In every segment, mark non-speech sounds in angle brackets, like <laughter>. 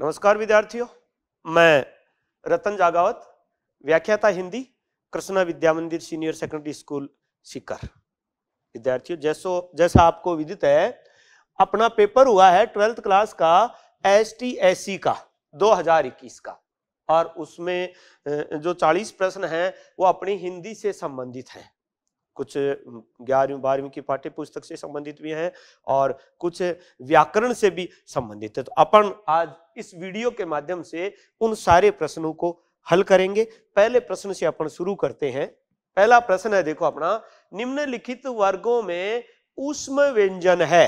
नमस्कार विद्यार्थियों मैं रतन जागावत व्याख्याता हिंदी कृष्णा विद्या मंदिर सीनियर सेकेंडरी स्कूल सिकर विद्यार्थियों जैसो जैसा आपको विदित है अपना पेपर हुआ है ट्वेल्थ क्लास का एस टी एस सी का 2021 का और उसमें जो 40 प्रश्न हैं वो अपनी हिंदी से संबंधित हैं कुछ ग्यारहवीं बारहवीं की पाठ्य पुस्तक से संबंधित भी हैं और कुछ व्याकरण से भी संबंधित है तो अपन आज इस वीडियो के माध्यम से उन सारे प्रश्नों को हल करेंगे पहले प्रश्न से अपन शुरू करते हैं पहला प्रश्न है देखो अपना निम्नलिखित वर्गों में उष्म व्यंजन है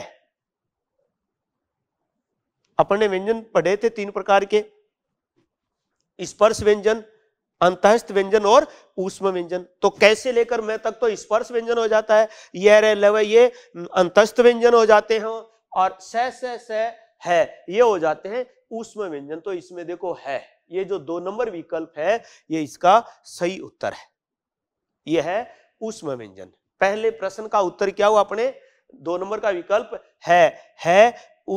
अपन ने व्यंजन पढ़े थे तीन प्रकार के स्पर्श व्यंजन अंतस्थ व्यंजन और ऊष्म व्यंजन तो कैसे लेकर मैं तक तो स्पर्श व्यंजन हो जाता है ये रे लव ये अंतस्थ व्यंजन हो जाते हैं और स स स है ये हो जाते हैं ऊष्म व्यंजन तो इसमें देखो है ये जो दो नंबर विकल्प है ये इसका सही उत्तर है ये है ऊष्म व्यंजन पहले प्रश्न का उत्तर क्या हुआ अपने दो नंबर का विकल्प है है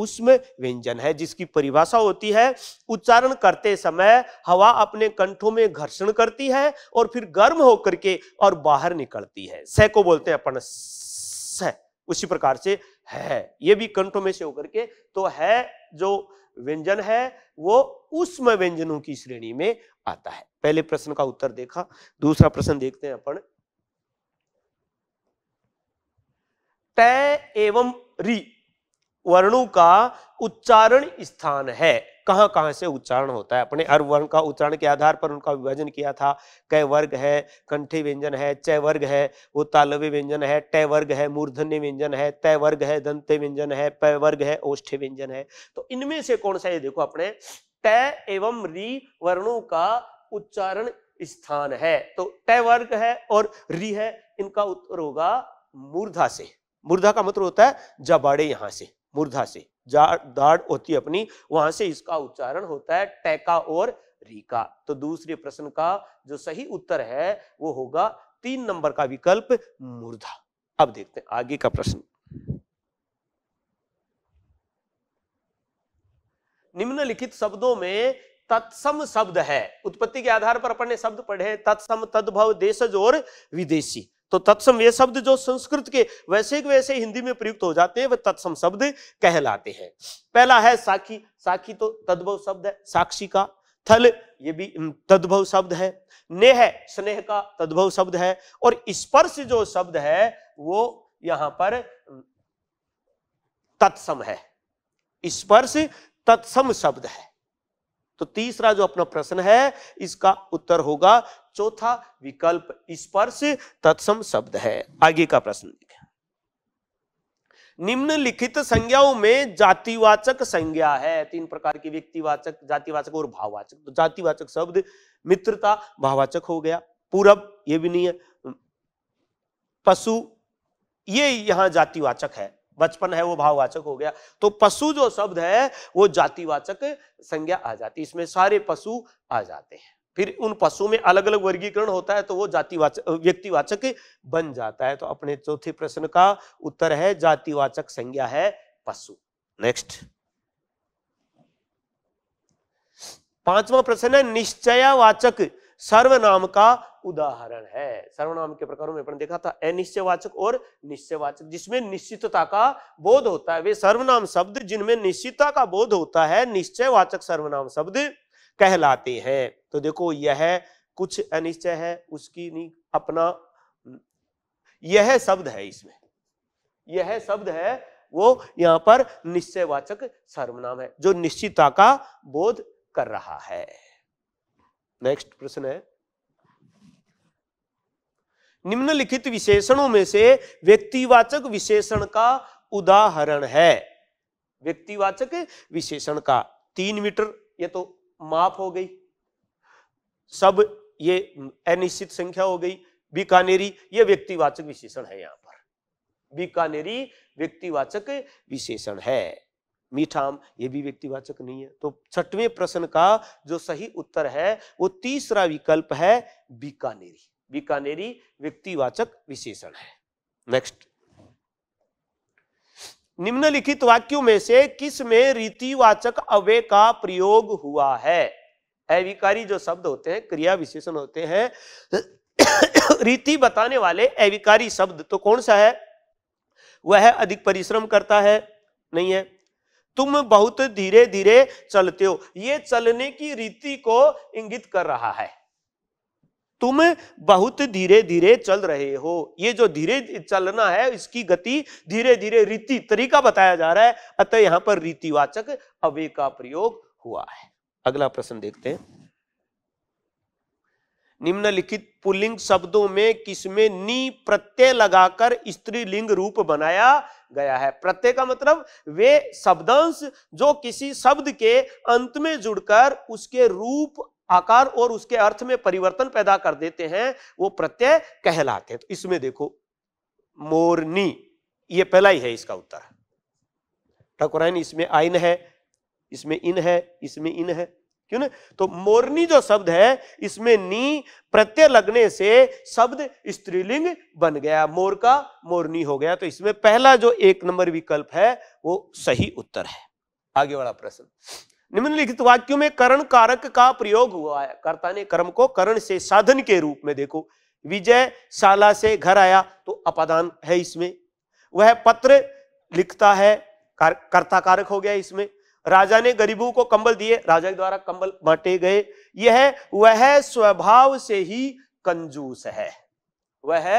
उसमें व्यंजन है जिसकी परिभाषा होती है उच्चारण करते समय हवा अपने कंठों में घर्षण करती है और फिर गर्म होकर के और बाहर निकलती है स को बोलते हैं अपन स उसी प्रकार से है ये भी कंठों में से होकर के तो है जो व्यंजन है वो उसमें व्यंजनों की श्रेणी में आता है पहले प्रश्न का उत्तर देखा दूसरा प्रश्न देखते हैं अपन तय एवं री वर्णों का उच्चारण स्थान है कहाँ कहाँ से उच्चारण होता है अपने अर्वर्ण वर्ण का उच्चारण के आधार पर उनका विभाजन किया था कै वर्ग है कंठी व्यंजन है चय वर्ग है वो तालव्य व्यंजन है टय वर्ग है मूर्धन्य व्यंजन है तय वर्ग है दंते व्यंजन है पय वर्ग है ओष्ठ व्यंजन है तो इनमें से कौन सा ये देखो अपने टय एवं री वर्णों का उच्चारण स्थान है तो टय वर्ग है और री है इनका उत्तर होगा मूर्धा से मूर्धा का मतलब होता है जबाड़े यहां से मूर्धा से दाढ़ होती है अपनी वहां से इसका उच्चारण होता है टैका और रीका तो दूसरे प्रश्न का जो सही उत्तर है वो होगा तीन नंबर का विकल्प मूर्धा अब देखते हैं आगे का प्रश्न निम्नलिखित शब्दों में तत्सम शब्द है उत्पत्ति के आधार पर अपने शब्द पढ़े तत्सम तद्भव देशज और विदेशी तो तत्सम ये शब्द जो संस्कृत के वैसे के वैसे हिंदी में प्रयुक्त हो जाते हैं वह तत्सम शब्द कहलाते हैं पहला है साखी साखी तो तद्भव शब्द है साक्षी का थल ये भी तद्भव शब्द है नेह स्नेह का तद्भव शब्द है और स्पर्श जो शब्द है वो यहां पर तत्सम है स्पर्श तत्सम शब्द है तो तीसरा जो अपना प्रश्न है इसका उत्तर होगा चौथा विकल्प स्पर्श तत्सम शब्द है आगे का प्रश्न निम्नलिखित संज्ञाओं में जातिवाचक संज्ञा है तीन प्रकार की व्यक्तिवाचक जातिवाचक और भाववाचक तो जातिवाचक शब्द मित्रता भाववाचक हो गया पूरब ये भी नहीं है पशु ये यहां जातिवाचक है बचपन है वो भाववाचक हो गया तो पशु जो शब्द है वो जातिवाचक संज्ञा आ जाती इसमें सारे पशु आ जाते हैं फिर उन पशुओं में अलग अलग वर्गीकरण होता है तो वो जातिवाचक व्यक्तिवाचक बन जाता है तो अपने चौथे प्रश्न का उत्तर है जातिवाचक संज्ञा है पशु नेक्स्ट पांचवा प्रश्न है निश्चयवाचक सर्वनाम का उदाहरण है सर्वनाम के प्रकारों में अपने देखा था अनिश्चयवाचक और निश्चयवाचक जिसमें निश्चितता का बोध होता है वे सर्वनाम शब्द जिनमें निश्चितता का बोध होता है निश्चयवाचक सर्वनाम शब्द कहलाते हैं तो देखो यह कुछ अनिश्चय है उसकी नहीं अपना यह शब्द है इसमें यह शब्द है वो यहाँ पर निश्चयवाचक सर्वनाम है जो निश्चितता का बोध कर रहा है नेक्स्ट प्रश्न है निम्नलिखित विशेषणों में से व्यक्तिवाचक विशेषण का उदाहरण है व्यक्तिवाचक विशेषण का तीन मीटर ये तो माफ हो गई सब ये अनिश्चित संख्या हो गई बीकानेरी ये व्यक्तिवाचक विशेषण है यहां पर बीकानेरी व्यक्तिवाचक विशेषण है मीठाम ये भी व्यक्तिवाचक नहीं है तो छठवें प्रश्न का जो सही उत्तर है वो तीसरा विकल्प है बीकानेरी बीकानेरी व्यक्तिवाचक विशेषण है नेक्स्ट निम्नलिखित वाक्यों में से किस में रीतिवाचक अवे का प्रयोग हुआ है अविकारी जो शब्द होते हैं क्रिया विशेषण होते हैं <coughs> रीति बताने वाले अविकारी शब्द तो कौन सा है वह अधिक परिश्रम करता है नहीं है तुम बहुत धीरे धीरे चलते हो ये चलने की रीति को इंगित कर रहा है तुम बहुत धीरे धीरे चल रहे हो ये जो धीरे चलना है इसकी गति धीरे धीरे रीति तरीका बताया जा रहा है अतः यहां पर रीतिवाचक अवे का प्रयोग हुआ है अगला प्रश्न देखते हैं निम्नलिखित पुल्लिंग शब्दों में किसमें नी प्रत्यय लगाकर स्त्रीलिंग रूप बनाया गया है प्रत्यय का मतलब वे शब्दांश जो किसी शब्द के अंत में जुड़कर उसके रूप आकार और उसके अर्थ में परिवर्तन पैदा कर देते हैं वो प्रत्यय कहलाते हैं तो इसमें देखो मोरनी ये पहला ही है इसका उत्तर ठकुराइन इसमें आइन है इसमें इन है इसमें इन है क्यों ना तो मोरनी जो शब्द है इसमें नी प्रत्यय लगने से शब्द स्त्रीलिंग बन गया मोर का मोरनी हो गया तो इसमें पहला जो एक नंबर विकल्प है वो सही उत्तर है आगे वाला प्रश्न निम्नलिखित वाक्यों में करण कारक का प्रयोग हुआ है कर्ता ने कर्म को करण से साधन के रूप में देखो विजय शाला से घर आया तो अपादान है इसमें वह पत्र लिखता है कर्ता कारक हो गया इसमें राजा ने गरीबों को कंबल दिए राजा के द्वारा कंबल बांटे गए यह वह स्वभाव से ही कंजूस है वह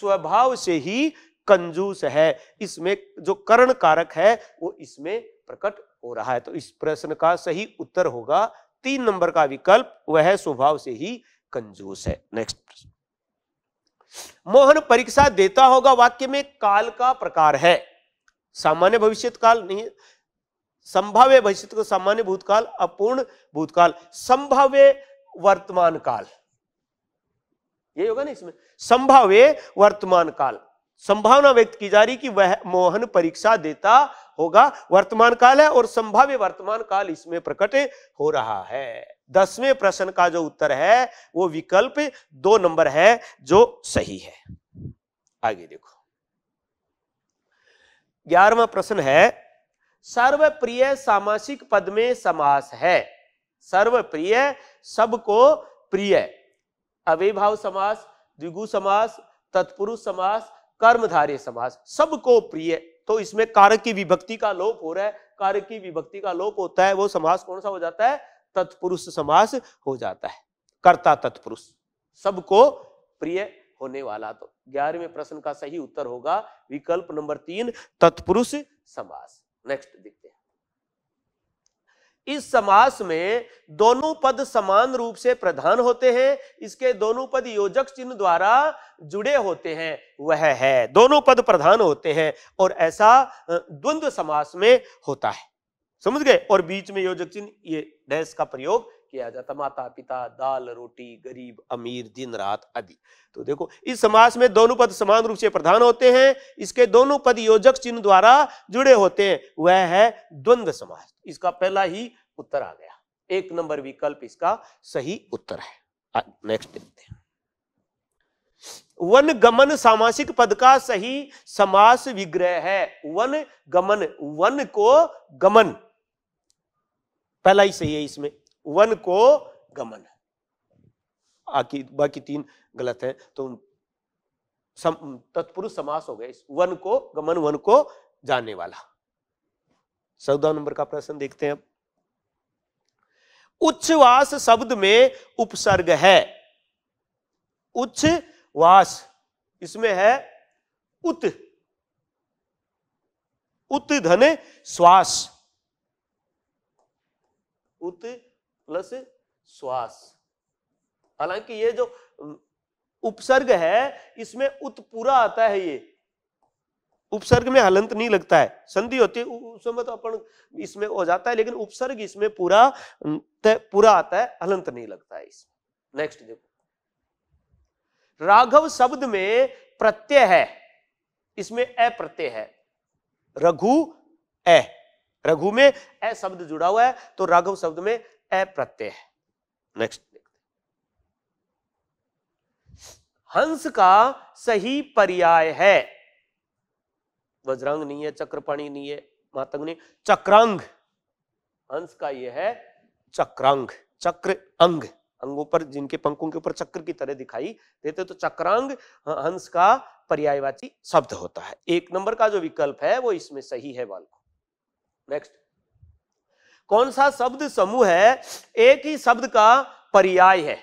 स्वभाव से ही कंजूस है इसमें जो करण कारक है वो इसमें प्रकट हो रहा है तो इस प्रश्न का सही उत्तर होगा तीन नंबर का विकल्प वह स्वभाव से ही कंजूस है नेक्स्ट मोहन परीक्षा देता होगा वाक्य में काल का प्रकार है सामान्य भविष्य काल नहीं संभाव्य भविष्य को सामान्य भूतकाल अपूर्ण भूतकाल संभाव्य वर्तमान काल ये होगा ना इसमें संभाव्य वर्तमान काल संभावना व्यक्त की जा रही कि वह मोहन परीक्षा देता होगा वर्तमान काल है और संभाव्य वर्तमान काल इसमें प्रकट हो रहा है दसवें प्रश्न का जो उत्तर है वो विकल्प दो नंबर है जो सही है आगे देखो ग्यारहवा प्रश्न है सर्वप्रिय सामासिक पद में समास है सर्वप्रिय सबको प्रिय अविभाव समास द्विगु समास तत्पुरुष समास कर्मधारी समास सबको प्रिय तो इसमें कारक की विभक्ति का लोप हो रहा है कारक की विभक्ति का लोप होता है वो समास कौन सा हो जाता है तत्पुरुष समास हो जाता है कर्ता तत्पुरुष सबको प्रिय होने वाला तो ग्यारहवें प्रश्न का सही उत्तर होगा विकल्प नंबर तीन तत्पुरुष समास नेक्स्ट देखते हैं इस समास में दोनों पद समान रूप से प्रधान होते हैं इसके दोनों पद योजक चिन्ह द्वारा जुड़े होते हैं वह है दोनों पद प्रधान होते हैं और ऐसा द्वंद्व समास में होता है समझ गए और बीच में योजक चिन्ह ये डैश का प्रयोग किया जाता माता पिता दाल रोटी गरीब अमीर दिन रात आदि तो देखो इस समास में दोनों पद समान रूप से प्रधान होते हैं इसके दोनों पद योजक चिन्ह द्वारा जुड़े होते हैं वह है द्वंद्व समास इसका पहला ही उत्तर आ गया एक नंबर विकल्प इसका सही उत्तर है नेक्स्ट देखते हैं वन गमन सामासिक पद का सही समास विग्रह है वन गमन वन को गमन पहला ही सही है इसमें वन को गमन आकी बाकी तीन गलत है तो सम, तत्पुरुष समास हो गया इस वन को गमन वन को जाने वाला चौदह नंबर का प्रश्न देखते हैं अब उच्छवास शब्द में उपसर्ग है उच्छवास इसमें है उत उत धन श्वास उत प्लस श्वास हालांकि ये जो उपसर्ग है इसमें उत्पुरा आता है ये उपसर्ग में हलंत नहीं लगता है संधि होती है तो अपन इसमें हो जाता है लेकिन उपसर्ग इसमें पूरा पूरा आता है हलंत नहीं लगता है इसमें नेक्स्ट देखो राघव शब्द में प्रत्यय है इसमें अ प्रत्यय है रघु ए रघु में ए शब्द जुड़ा हुआ है तो राघव शब्द में अप्रत्यय है नेक्स्ट हंस का सही पर्याय है वज्रंग नहीं है चक्रपाणी नहीं है मातंग नहीं चक्रांग हंस का यह है चक्रांग चक्र अंग अंगों पर जिनके पंखों के ऊपर चक्र की तरह दिखाई देते तो चक्रांग हंस का पर्यायवाची शब्द होता है एक नंबर का जो विकल्प है वो इसमें सही है बालको नेक्स्ट कौन सा शब्द समूह है एक ही शब्द का पर्याय है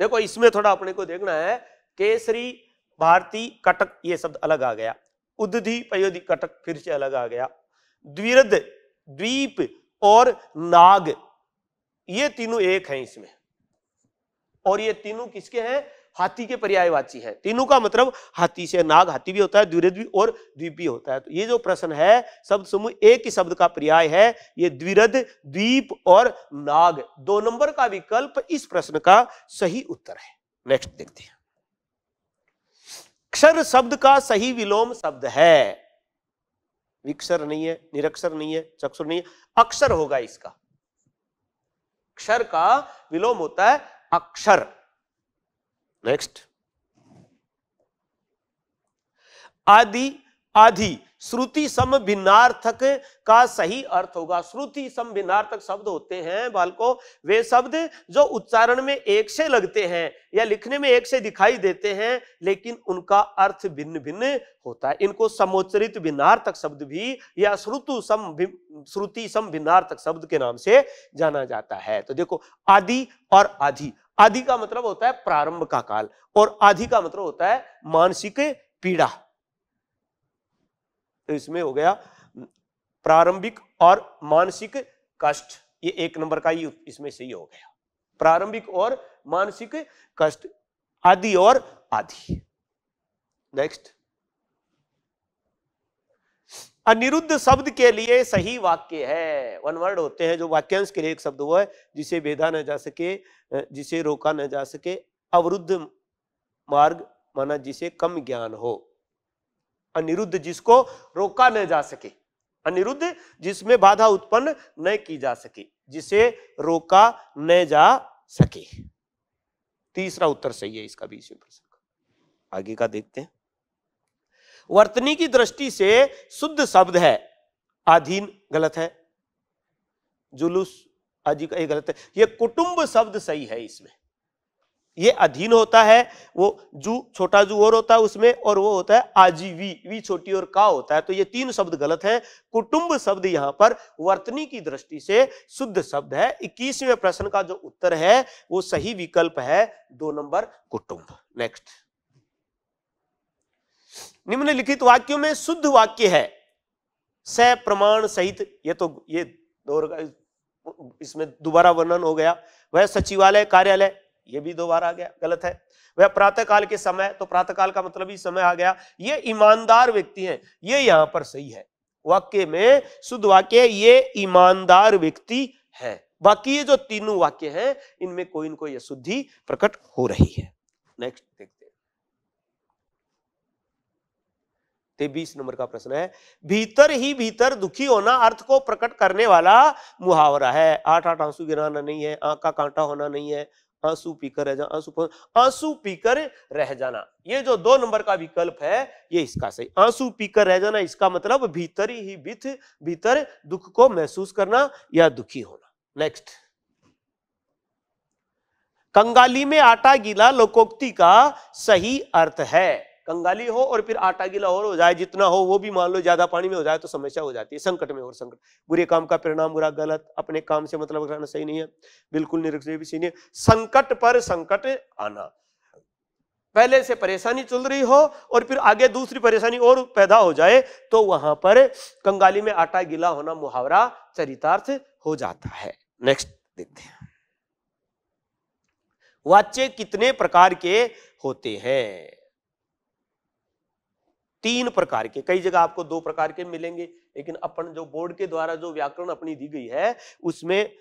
देखो इसमें थोड़ा अपने को देखना है केसरी भारती कटक ये शब्द अलग आ गया उद्धि पयोधि कटक फिर से अलग आ गया द्विरद द्वीप और नाग ये तीनों एक हैं इसमें और ये तीनों किसके हैं हाथी के पर्यायवाची है तीनों का मतलब हाथी से नाग हाथी भी होता है द्विरद्वी और द्वीप भी होता है तो ये जो प्रश्न है शब्द समूह एक ही शब्द का पर्याय है ये द्विरद द्वीप और नाग दो नंबर का विकल्प इस प्रश्न का सही उत्तर है नेक्स्ट देखते हैं क्षर शब्द का सही विलोम शब्द है विक्षर नहीं है निरक्षर नहीं है चक्षुर नहीं है अक्षर होगा इसका क्षर का विलोम होता है अक्षर Next are the आधि श्रुति सम भिन्नार्थक का सही अर्थ होगा श्रुति सम भिन्नार्थक शब्द होते हैं बालको वे शब्द जो उच्चारण में एक से लगते हैं या लिखने में एक से दिखाई देते हैं लेकिन उनका अर्थ भिन्न भिन्न होता है इनको समोच्चरित भिन्नार्थक शब्द भी या श्रुतु सम श्रुति सम भिन्नार्थक शब्द के नाम से जाना जाता है तो देखो आदि और आधि आदि का मतलब होता है प्रारंभ का काल और आधि का मतलब होता है मानसिक पीड़ा तो इसमें हो गया प्रारंभिक और मानसिक कष्ट ये एक नंबर का ही इसमें सही हो गया प्रारंभिक और मानसिक कष्ट आदि और आदि नेक्स्ट अनिरुद्ध शब्द के लिए सही वाक्य है वन वर्ड होते हैं जो वाक्यांश के लिए एक शब्द हुआ है जिसे भेदा न जा सके जिसे रोका न जा सके अवरुद्ध मार्ग माना जिसे कम ज्ञान हो अनिरुद्ध जिसको रोका न जा सके अनिरुद्ध जिसमें बाधा उत्पन्न न की जा सके जिसे रोका न जा सके तीसरा उत्तर सही है इसका बीसवें प्रश्न का आगे का देखते हैं वर्तनी की दृष्टि से शुद्ध शब्द है आधीन गलत है जुलूस आदि का ये गलत है ये कुटुंब शब्द सही है इसमें ये अधीन होता है वो जू छोटा जू और होता है उसमें और वो होता है आजीवी वी छोटी और का होता है तो ये तीन शब्द गलत हैं कुटुंब शब्द यहां पर वर्तनी की दृष्टि से शुद्ध शब्द है इक्कीसवें प्रश्न का जो उत्तर है वो सही विकल्प है दो नंबर कुटुंब नेक्स्ट निम्नलिखित वाक्यों में शुद्ध वाक्य है स प्रमाण सहित ये तो ये इसमें दोबारा वर्णन हो गया वह सचिवालय कार्यालय ये भी दो बार आ गया गलत है वह प्रातः काल के समय तो प्रातः काल का मतलब ही समय आ गया ये ईमानदार व्यक्ति हैं ये यहां पर सही है वाक्य में शुद्ध वाक्य ये ईमानदार व्यक्ति है बाकी ये जो तीनों वाक्य हैं इनमें कोई न कोई अशुद्धि प्रकट हो रही है नेक्स्ट देखते हैं तेबीस नंबर का प्रश्न है भीतर ही भीतर दुखी होना अर्थ को प्रकट करने वाला मुहावरा है आठ आठ आंसू गिराना नहीं है आंख का कांटा होना नहीं है आंसू पीकर रह जाना आंसू आंसू पीकर रह जाना ये जो दो नंबर का विकल्प है ये इसका सही आंसू पीकर रह जाना इसका मतलब भीतर ही भीत भीतर दुख को महसूस करना या दुखी होना नेक्स्ट कंगाली में आटा गीला लोकोक्ति का सही अर्थ है कंगाली हो और फिर आटा गीला और हो जाए जितना हो वो भी मान लो ज्यादा पानी में हो जाए तो समस्या हो जाती है संकट में और संकट बुरे काम का परिणाम बुरा गलत अपने काम से मतलब रखना सही नहीं है बिल्कुल निरक्षय भी सही नहीं संकट पर संकट आना पहले से परेशानी चल रही हो और फिर आगे दूसरी परेशानी और पैदा हो जाए तो वहां पर कंगाली में आटा गीला होना मुहावरा चरितार्थ हो जाता है नेक्स्ट देखते हैं वाच्य कितने प्रकार के होते हैं तीन प्रकार के कई जगह आपको दो प्रकार के मिलेंगे लेकिन अपन जो बोर्ड के द्वारा जो व्याकरण अपनी दी गई है उसमें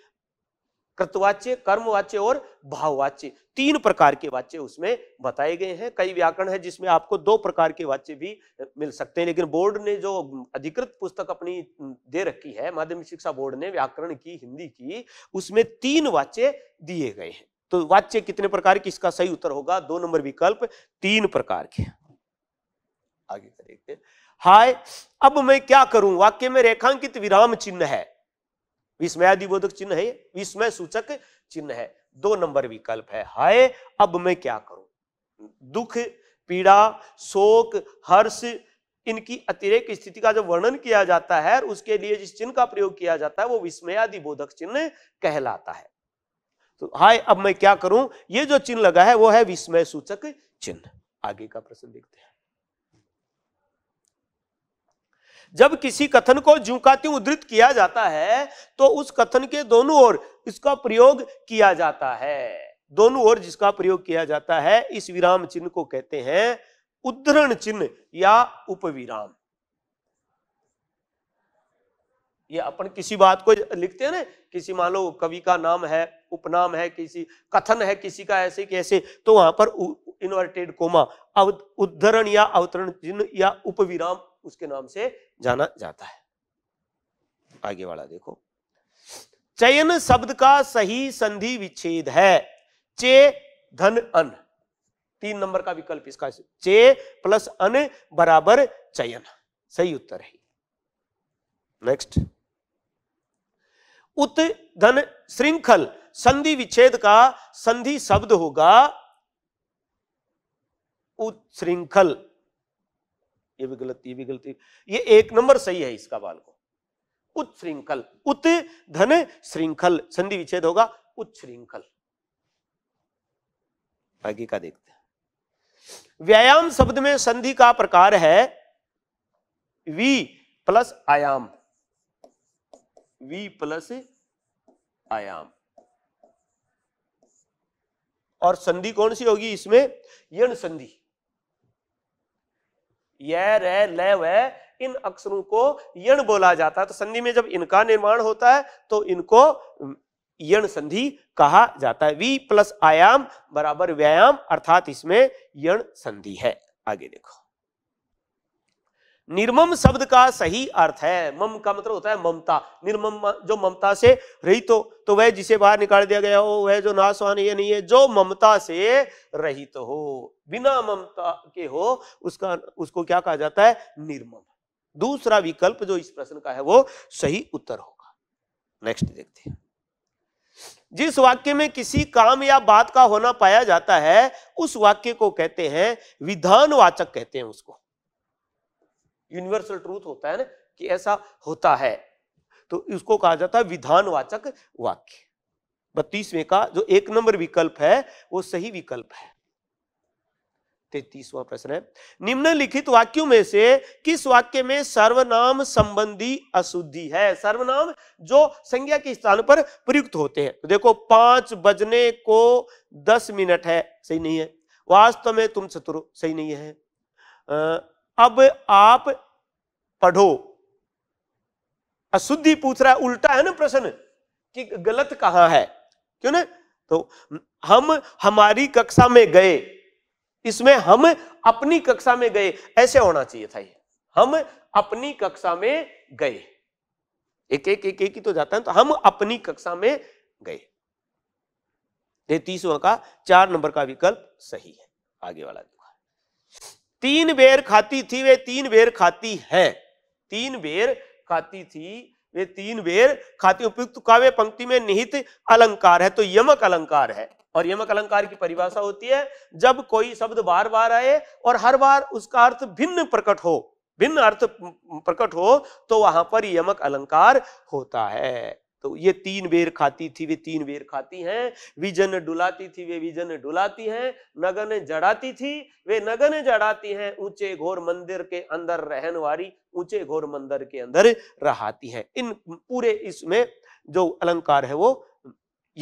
कृतवाच्य कर्मवाच्य और भाववाच्य तीन प्रकार के वाच्य उसमें बताए गए हैं कई व्याकरण है जिसमें आपको दो प्रकार के वाच्य भी मिल सकते हैं लेकिन बोर्ड ने जो अधिकृत पुस्तक अपनी दे रखी है माध्यमिक शिक्षा बोर्ड ने व्याकरण की हिंदी की उसमें तीन वाच्य दिए गए हैं तो वाच्य कितने प्रकार की इसका सही उत्तर होगा दो नंबर विकल्प तीन प्रकार के आगे करेंगे देखते हाय अब मैं क्या करूं वाक्य में रेखांकित विराम चिन्ह है विस्मयादिबोधक चिन्ह है विस्मय सूचक चिन्ह है दो नंबर विकल्प है हाय अब मैं क्या करूं दुख पीड़ा शोक हर्ष इनकी अतिरेक स्थिति का जो वर्णन किया जाता है उसके लिए जिस चिन्ह का प्रयोग किया जाता है वो विस्मयादिबोधक चिन्ह कहलाता है तो हाय अब मैं क्या करूं ये जो चिन्ह लगा है वो है विस्मय सूचक चिन्ह आगे का प्रश्न देखते हैं जब किसी कथन को जूकाती उद्धृत किया जाता है तो उस कथन के दोनों ओर इसका प्रयोग किया जाता है दोनों ओर जिसका प्रयोग किया जाता है इस विराम चिन्ह को कहते हैं उद्धरण चिन्ह या उपविराम ये अपन किसी बात को लिखते हैं ना किसी मान लो कवि का नाम है उपनाम है किसी कथन है किसी का ऐसे कैसे तो वहां पर इन्वर्टेड कोमा उद्धरण या अवतरण चिन्ह या उपविराम उसके नाम से जाना जाता है आगे वाला देखो चयन शब्द का सही संधि विच्छेद है चे धन अन तीन नंबर का विकल्प इसका चे प्लस अन बराबर चयन सही उत्तर है नेक्स्ट उत धन श्रृंखल संधि विच्छेद का संधि शब्द होगा उत्श्रृंखल ये भी गलत ये भी गलती ये एक नंबर सही है इसका बाल को उत्श्रृंखल उत धन श्रृंखल संधि विच्छेद होगा उत्श्रृंखल आगे का देखते हैं व्यायाम शब्द में संधि का प्रकार है वी प्लस आयाम वी प्लस आयाम और संधि कौन सी होगी इसमें यण संधि य रे ले वे इन अक्षरों को यण बोला जाता है तो संधि में जब इनका निर्माण होता है तो इनको यण संधि कहा जाता है वी प्लस आयाम बराबर व्यायाम अर्थात इसमें यण संधि है आगे देखो निर्मम शब्द का सही अर्थ है मम का मतलब होता है ममता निर्मम जो ममता से रहित हो तो वह जिसे बाहर निकाल दिया गया हो वह जो नाशवान ये नहीं है जो ममता से रहित तो हो बिना ममता के हो उसका उसको क्या कहा जाता है निर्मम दूसरा विकल्प जो इस प्रश्न का है वो सही उत्तर होगा नेक्स्ट देखते हैं जिस वाक्य में किसी काम या बात का होना पाया जाता है उस वाक्य को कहते हैं विधानवाचक कहते हैं उसको यूनिवर्सल ट्रूथ होता है ना कि ऐसा होता है तो इसको कहा जाता है विधानवाचक वाक्य बत्तीसवें का जो एक नंबर विकल्प है वो सही विकल्प है तेतीसवा प्रश्न है निम्नलिखित वाक्यों में से किस वाक्य में सर्वनाम संबंधी अशुद्धि है सर्वनाम जो संज्ञा के स्थान पर प्रयुक्त होते हैं तो देखो पांच बजने को दस मिनट है सही नहीं है वास्तव में तुम चतुर सही नहीं है अब आप पढ़ो अशुद्धि पूछ रहा है उल्टा है ना प्रश्न कि गलत कहां है क्यों ना तो हम हमारी कक्षा में गए इसमें हम अपनी कक्षा में गए ऐसे होना चाहिए था ये हम अपनी कक्षा में गए एक एक एक एक ही तो जाता है तो हम अपनी कक्षा में गए तीसवा का चार नंबर का विकल्प सही है आगे वाला देखा तीन बेर खाती थी वे तीन बेर खाती है तीन बेर खाती थी वे तीन बेर खाती उपयुक्त काव्य पंक्ति में निहित अलंकार है तो यमक अलंकार है और यमक अलंकार की परिभाषा होती है जब कोई शब्द बार बार आए और हर बार उसका अर्थ भिन्न प्रकट हो भिन्न अर्थ प्रकट हो तो वहां पर यमक अलंकार होता है तो ये तीन बेर खाती थी वे तीन बेर खाती हैं विजन डुलाती थी वे विजन डुलाती हैं नगन जड़ाती थी वे नगन जड़ाती हैं ऊंचे घोर मंदिर के अंदर रहन वाली ऊंचे घोर मंदिर के अंदर रहाती हैं इन पूरे इसमें जो अलंकार है वो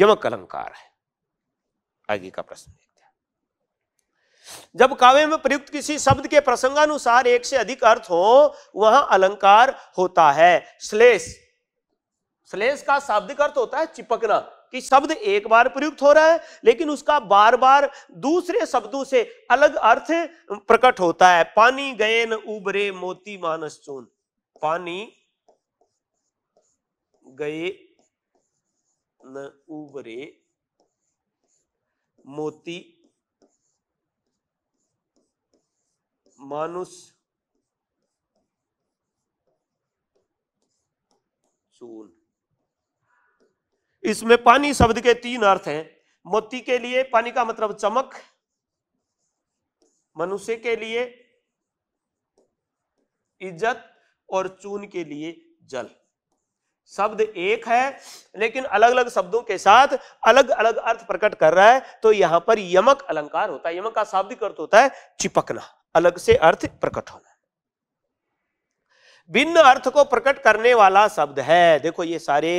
यमक अलंकार है आगे का प्रश्न जब काव्य में प्रयुक्त किसी शब्द के प्रसंगानुसार एक से अधिक अर्थ हो वहां अलंकार होता है श्लेष श्लेष का शाब्दिक अर्थ होता है चिपकना कि शब्द एक बार प्रयुक्त हो रहा है लेकिन उसका बार बार दूसरे शब्दों से अलग अर्थ प्रकट होता है पानी गयन उबरे मोती मानस चून पानी गए न उबरे मोती मानुष चून इसमें पानी शब्द के तीन अर्थ हैं मोती के लिए पानी का मतलब चमक मनुष्य के लिए इज्जत और चून के लिए जल शब्द एक है लेकिन अलग अलग शब्दों के साथ अलग अलग अर्थ प्रकट कर रहा है तो यहां पर यमक अलंकार होता है यमक का शाब्दिक अर्थ होता है चिपकना अलग से अर्थ प्रकट होना भिन्न अर्थ को प्रकट करने वाला शब्द है देखो ये सारे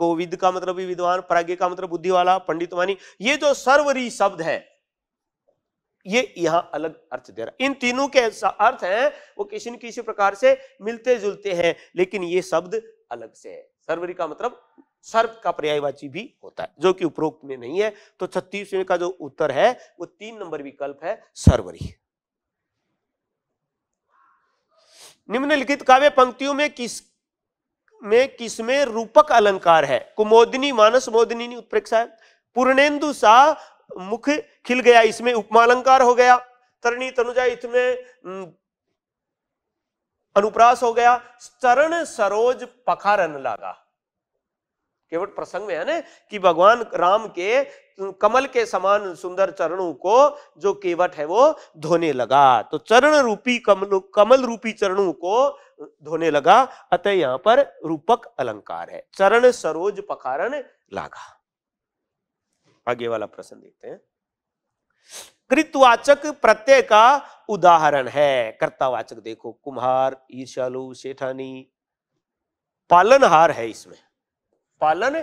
को विद का मतलब भी विद्वान प्राज्ञ का मतलब बुद्धि वाला पंडित वाणी ये जो सर्वरी शब्द है ये यहां अलग अर्थ दे रहा इन तीनों के अर्थ हैं वो किसी न किसी प्रकार से मिलते जुलते हैं लेकिन ये शब्द अलग से है सर्वरी का मतलब सर्व का पर्यायवाची भी होता है जो कि उपरोक्त में नहीं है तो छत्तीसवें का जो उत्तर है वो तीन नंबर विकल्प है सर्वरी निम्नलिखित काव्य पंक्तियों में किस में किसमें रूपक अलंकार है कुमोदिनी मानस मोदिनी उत्प्रेक्षा है पूर्णेन्दु सा मुख खिल गया इसमें उपमा अलंकार हो गया तरणी तनुजा इसमें अनुप्रास हो गया चरण सरोज पखारन लागा केवट प्रसंग में है ना कि भगवान राम के कमल के समान सुंदर चरणों को जो केवट है वो धोने लगा तो चरण रूपी कमल कमल रूपी चरणों को धोने लगा अतः यहां पर रूपक अलंकार है चरण सरोज पखारण लागा आगे वाला प्रश्न देखते हैं कृतवाचक प्रत्यय का उदाहरण है कर्तावाचक देखो कुम्हार ईर्षालु सेठानी पालनहार है इसमें पालन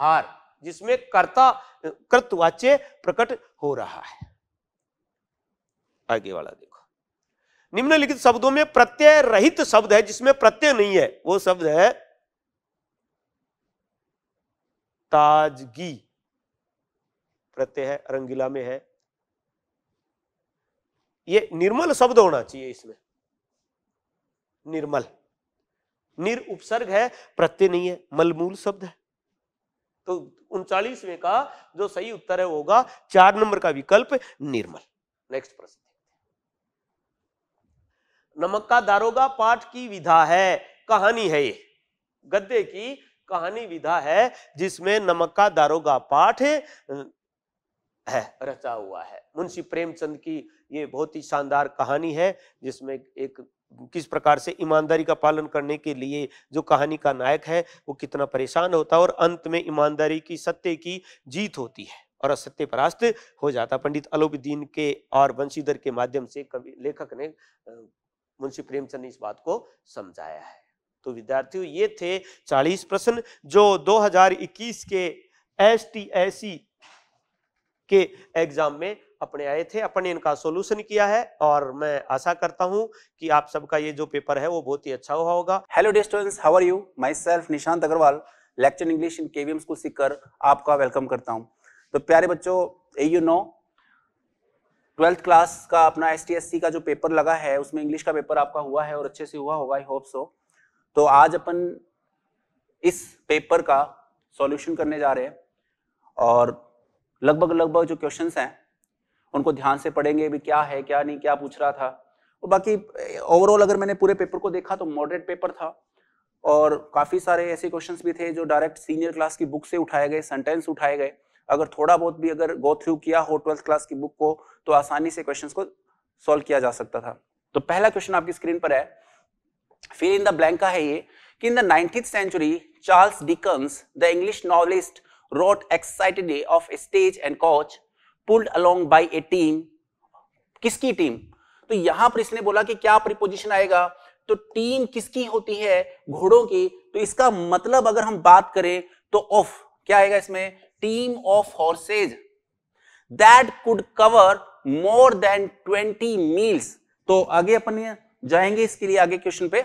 हार जिसमें कर्ता कृतवाच्य प्रकट हो रहा है आगे वाला देखो निम्नलिखित शब्दों में प्रत्यय रहित शब्द है जिसमें प्रत्यय नहीं है वो शब्द है ताजगी प्रत्यय है रंगीला में है ये निर्मल शब्द होना चाहिए इसमें निर्मल निर उपसर्ग है प्रत्यय नहीं है मलमूल शब्द है तो उनचालीसवें का जो सही उत्तर है होगा चार नंबर का विकल्प निर्मल नेक्स्ट प्रश्न नमक का दारोगा पाठ की विधा है कहानी है ये गद्य की कहानी विधा है जिसमें नमक का दारोगा पाठ है रचा हुआ है मुंशी प्रेमचंद की ये बहुत ही शानदार कहानी है जिसमें एक किस प्रकार से ईमानदारी का पालन करने के लिए जो कहानी का नायक है वो कितना परेशान होता है और अंत में ईमानदारी की सत्य की जीत होती है और असत्य परास्त हो जाता पंडित अलोबुद्दीन के और वंशीधर के माध्यम से कवि लेखक ने मुंशी प्रेमचंद ने इस बात को समझाया है तो विद्यार्थियों ये थे 40 प्रश्न जो 2021 के एस टी के एग्जाम में अपने आए थे अपने इनका सोल्यूशन किया है और मैं आशा करता हूँ कि आप सबका ये जो पेपर है वो बहुत ही अच्छा हुआ होगा hello dear students how are you myself Nishant Agrawal lecture English in KVM school Sikar आपका वेलकम करता हूँ तो प्यारे बच्चों ए यू नो ट्वेल्थ क्लास का अपना एस का जो पेपर लगा है उसमें इंग्लिश का पेपर आपका हुआ है और अच्छे से हुआ होगा आई होप सो तो आज अपन इस पेपर का सॉल्यूशन करने जा रहे हैं और लगभग लगभग जो क्वेश्चंस हैं उनको ध्यान से पढ़ेंगे भी क्या है क्या नहीं क्या पूछ रहा था और बाकी ओवरऑल अगर मैंने पूरे पेपर को देखा तो मॉडरेट पेपर था और काफ़ी सारे ऐसे क्वेश्चंस भी थे जो डायरेक्ट सीनियर क्लास की बुक से उठाए गए सेंटेंस उठाए गए अगर थोड़ा बहुत भी अगर गो थ्रू किया हो ट्वेल्थ क्लास की बुक को तो आसानी से क्वेश्चन को सॉल्व किया जा सकता था तो पहला क्वेश्चन आपकी स्क्रीन पर है फिर इन द ब्लैंक का है ये कि in the nineteen century Charles Dickens the English novelist wrote excited of stage and coach pulled along by a team किसकी टीम तो यहां पर इसने बोला कि क्या प्रिपोजिशन आएगा तो टीम किसकी होती है घोड़ों की तो इसका मतलब अगर हम बात करें तो ऑफ क्या आएगा इसमें team of horses that could cover more than twenty miles तो आगे अपन जाएंगे इसके लिए आगे क्वेश्चन पे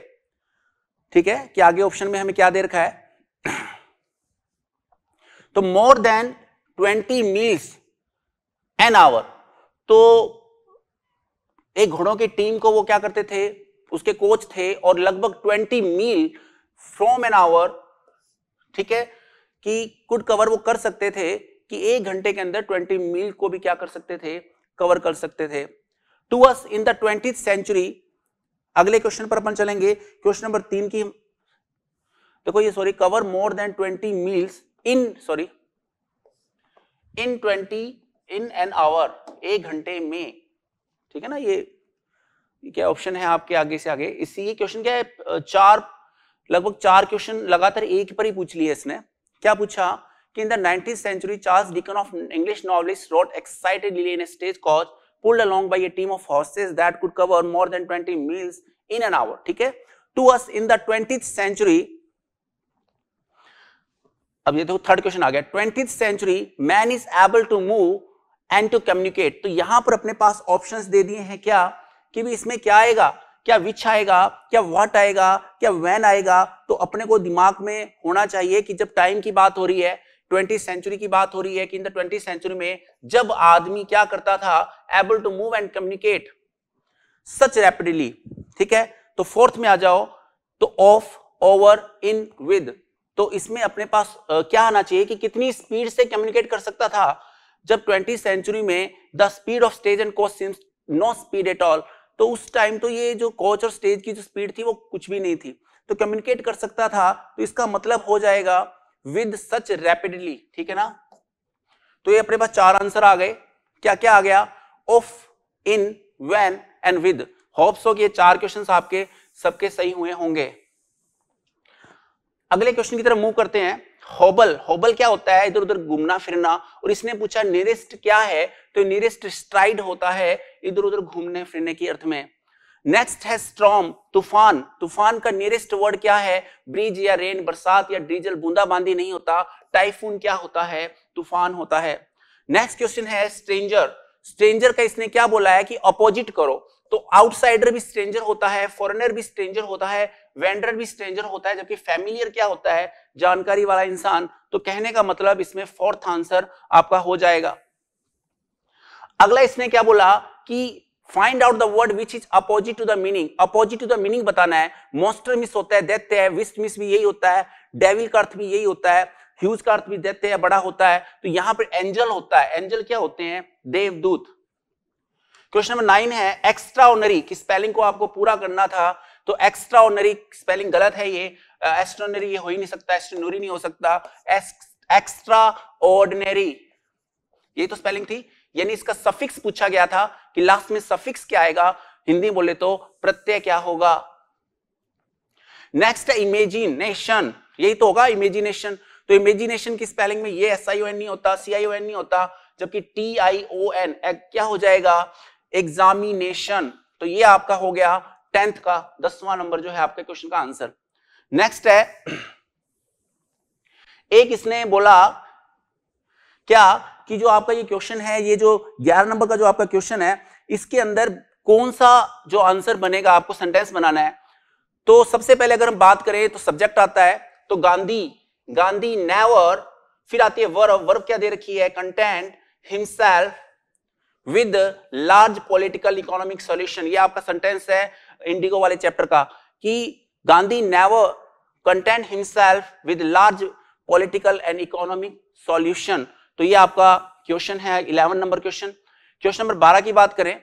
ठीक है कि आगे ऑप्शन में हमें क्या दे रखा है <clears throat> तो more than twenty miles an hour तो एक घोड़ों की टीम को वो क्या करते थे उसके कोच थे और लगभग twenty mile from an hour ठीक है कि कुड कवर वो कर सकते थे कि एक घंटे के अंदर ट्वेंटी मील को भी क्या कर सकते थे कवर कर सकते थे to us in the twenty century अगले क्वेश्चन पर अपन चलेंगे क्वेश्चन नंबर तीन की देखो ये sorry cover more than twenty miles in sorry in twenty in an hour एक घंटे में ठीक है ना ये क्या ऑप्शन है आपके आगे से आगे इसी ये क्वेश्चन क्या है चार लगभग चार क्वेश्चन लगातार एक पर ही पूछ लिए इसने क्या पूछा कि in the nineteen century Charles Dicken of English novelist wrote excitedly in stage coach pulled along by a team of horses that could cover more than 20 miles in an hour ठीक है to us in the 20th century अब ये देखो third question आ गया 20th century man is able to move and to communicate तो यहां पर अपने पास ऑप्शंस दे दिए हैं क्या कि भी इसमें क्या आएगा क्या विच आएगा क्या व्हाट आएगा क्या वैन आएगा तो अपने को दिमाग में होना चाहिए कि जब टाइम की बात हो रही है ट्वेंटी सेंचुरी की बात हो रही है कि इन द ट्वेंटी सेंचुरी में जब आदमी क्या करता था able to move and communicate such rapidly ठीक है तो फोर्थ में आ जाओ तो ऑफ ओवर इन विद तो इसमें अपने पास क्या आना चाहिए कि कितनी स्पीड से कम्युनिकेट कर सकता था जब ट्वेंटी सेंचुरी में the speed of stage and coach seems no speed at all तो उस टाइम तो ये जो कोच और स्टेज की जो स्पीड थी वो कुछ भी नहीं थी तो कम्युनिकेट कर सकता था तो इसका मतलब हो जाएगा विद सच रैपिडली ठीक है ना तो ये अपने पास चार आंसर आ गए क्या क्या आ गया of in vain and with hopes हो कि ये चार क्वेश्चन आपके सबके सही हुए होंगे अगले क्वेश्चन की तरफ मूव करते हैं होबल होबल क्या होता है इधर उधर घूमना फिरना और इसने पूछा नियरेस्ट क्या है तो नियरेस्ट स्ट्राइड होता है इधर उधर घूमने फिरने के अर्थ में नेक्स्ट है स्ट्रॉम तूफान तूफान का नियरेस्ट वर्ड क्या है ब्रिज या रेन बरसात या डीजल बूंदाबांदी नहीं होता टाइफून क्या होता है तूफान होता है नेक्स्ट क्वेश्चन है स्ट्रेंजर स्ट्रेंजर का इसने क्या बोला है कि अपोजिट करो तो आउटसाइडर भी स्ट्रेंजर होता है फॉरेनर भी स्ट्रेंजर होता है वेंडर भी स्ट्रेंजर होता है जबकि फैमिलियर क्या होता है जानकारी वाला इंसान तो कहने का मतलब इसमें फोर्थ आंसर आपका हो जाएगा अगला इसने क्या बोला कि find out the word which is opposite to the meaning opposite to the meaning बताना है मोस्टर मिस होता है दैत्य है विस्ट मिस भी यही होता है डेविल का अर्थ भी यही होता है ह्यूज का अर्थ भी दैत्य है बड़ा होता है तो यहां पर एंजल होता है एंजल क्या होते हैं देवदूत क्वेश्चन नंबर नाइन है एक्स्ट्रा ऑनरी की स्पेलिंग को आपको पूरा करना था तो एक्स्ट्रा ऑर्डनरी स्पेलिंग गलत है ये एस्ट्रोनरी ये हो ही नहीं सकता एस्ट्रोनरी नहीं हो सकता एक्स्ट्रा ऑर्डनरी ये तो स्पेलिंग थी यानी इसका सफिक्स पूछा गया था कि लास्ट में सफिक्स क्या आएगा हिंदी बोले तो प्रत्यय क्या होगा नेक्स्ट है इमेजिनेशन यही तो होगा इमेजिनेशन तो इमेजिनेशन की स्पेलिंग में ये एस आई ओ एन नहीं होता सी आई ओ एन नहीं होता जबकि टी आई ओ एन क्या हो जाएगा एग्जामिनेशन तो ये आपका हो गया टेंथ का दसवां नंबर जो है आपके क्वेश्चन का आंसर नेक्स्ट है एक इसने बोला क्या कि जो आपका ये क्वेश्चन है ये जो ग्यारह नंबर का जो आपका क्वेश्चन है इसके अंदर कौन सा जो आंसर बनेगा आपको सेंटेंस बनाना है तो सबसे पहले अगर हम बात करें तो सब्जेक्ट आता है तो गांधी गांधी नेवर फिर आती है वर्व वर्व क्या दे रखी है content himself with large political economic solution ये आपका सेंटेंस है इंडिगो वाले चैप्टर का कि Gandhi never content himself with large political and economic solution तो ये आपका क्वेश्चन है eleven number question question number बारह की बात करें